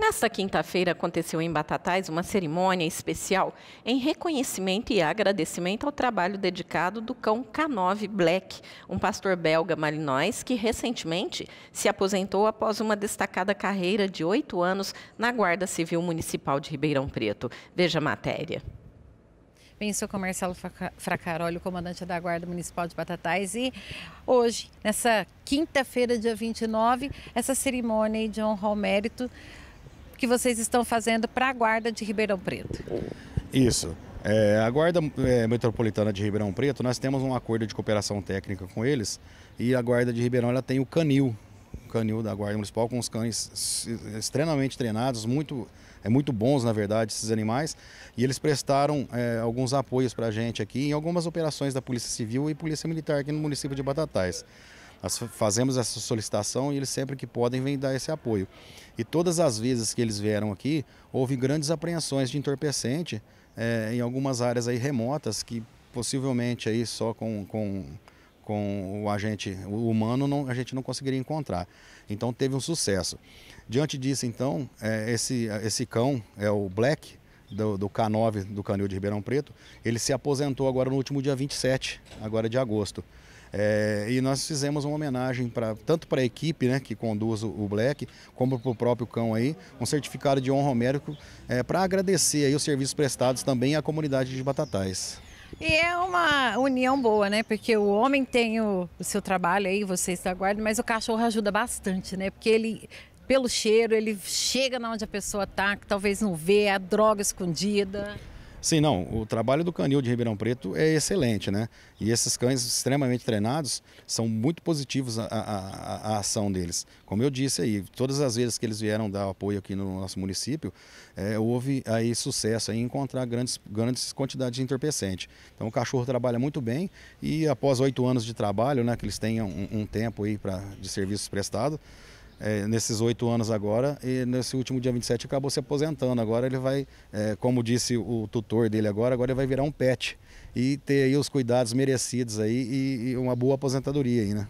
Nesta quinta-feira aconteceu em Batatais uma cerimônia especial em reconhecimento e agradecimento ao trabalho dedicado do cão K9 Black, um pastor belga malinois que recentemente se aposentou após uma destacada carreira de oito anos na Guarda Civil Municipal de Ribeirão Preto. Veja a matéria. Bem, sou com Marcelo Fracaroli, comandante da Guarda Municipal de Batatais. E hoje, nessa quinta-feira, dia 29, essa cerimônia de honra ao mérito que vocês estão fazendo para a Guarda de Ribeirão Preto. Isso. É, a Guarda é, Metropolitana de Ribeirão Preto, nós temos um acordo de cooperação técnica com eles e a Guarda de Ribeirão ela tem o canil, o canil da Guarda Municipal com os cães extremamente treinados, muito, é, muito bons na verdade esses animais e eles prestaram é, alguns apoios para a gente aqui em algumas operações da Polícia Civil e Polícia Militar aqui no município de Batatais. Nós fazemos essa solicitação e eles sempre que podem vêm dar esse apoio. E todas as vezes que eles vieram aqui, houve grandes apreensões de entorpecente é, em algumas áreas aí remotas que possivelmente aí só com, com, com o agente humano não, a gente não conseguiria encontrar. Então teve um sucesso. Diante disso, então, é, esse, esse cão é o Black, do, do, K9 do Canil de Ribeirão Preto, ele se aposentou agora no último dia 27, agora de agosto. É, e nós fizemos uma homenagem pra, tanto para a equipe né, que conduz o Black, como para o próprio cão aí, um certificado de honra homérico é, para agradecer aí os serviços prestados também à comunidade de Batatais. E é uma união boa, né? Porque o homem tem o, o seu trabalho aí, você está guardando, mas o cachorro ajuda bastante, né? Porque ele pelo cheiro, ele chega na onde a pessoa está, que talvez não vê, é a droga escondida. Sim, não. O trabalho do canil de Ribeirão Preto é excelente, né? E esses cães extremamente treinados são muito positivos a, a, a ação deles. Como eu disse aí, todas as vezes que eles vieram dar apoio aqui no nosso município, é, houve aí sucesso em encontrar grandes, grandes quantidades de entorpecente. Então o cachorro trabalha muito bem e após oito anos de trabalho, né, que eles tenham um, um tempo aí pra, de serviços prestados, é, nesses oito anos agora e nesse último dia 27 acabou se aposentando. Agora ele vai, é, como disse o tutor dele agora, agora ele vai virar um pet e ter aí os cuidados merecidos aí e, e uma boa aposentadoria aí, né?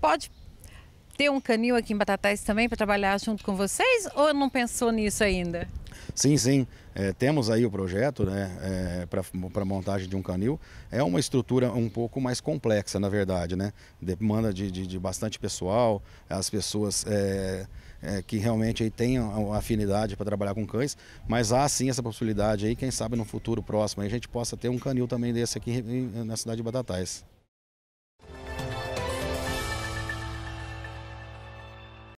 Pode ter um canil aqui em Batatais também para trabalhar junto com vocês ou não pensou nisso ainda? Sim, sim. É, temos aí o projeto né, é, para montagem de um canil. É uma estrutura um pouco mais complexa, na verdade. Né? Demanda de, de, de bastante pessoal, as pessoas é, é que realmente aí tenham afinidade para trabalhar com cães, mas há sim essa possibilidade aí, quem sabe no futuro próximo a gente possa ter um canil também desse aqui na cidade de Batatais.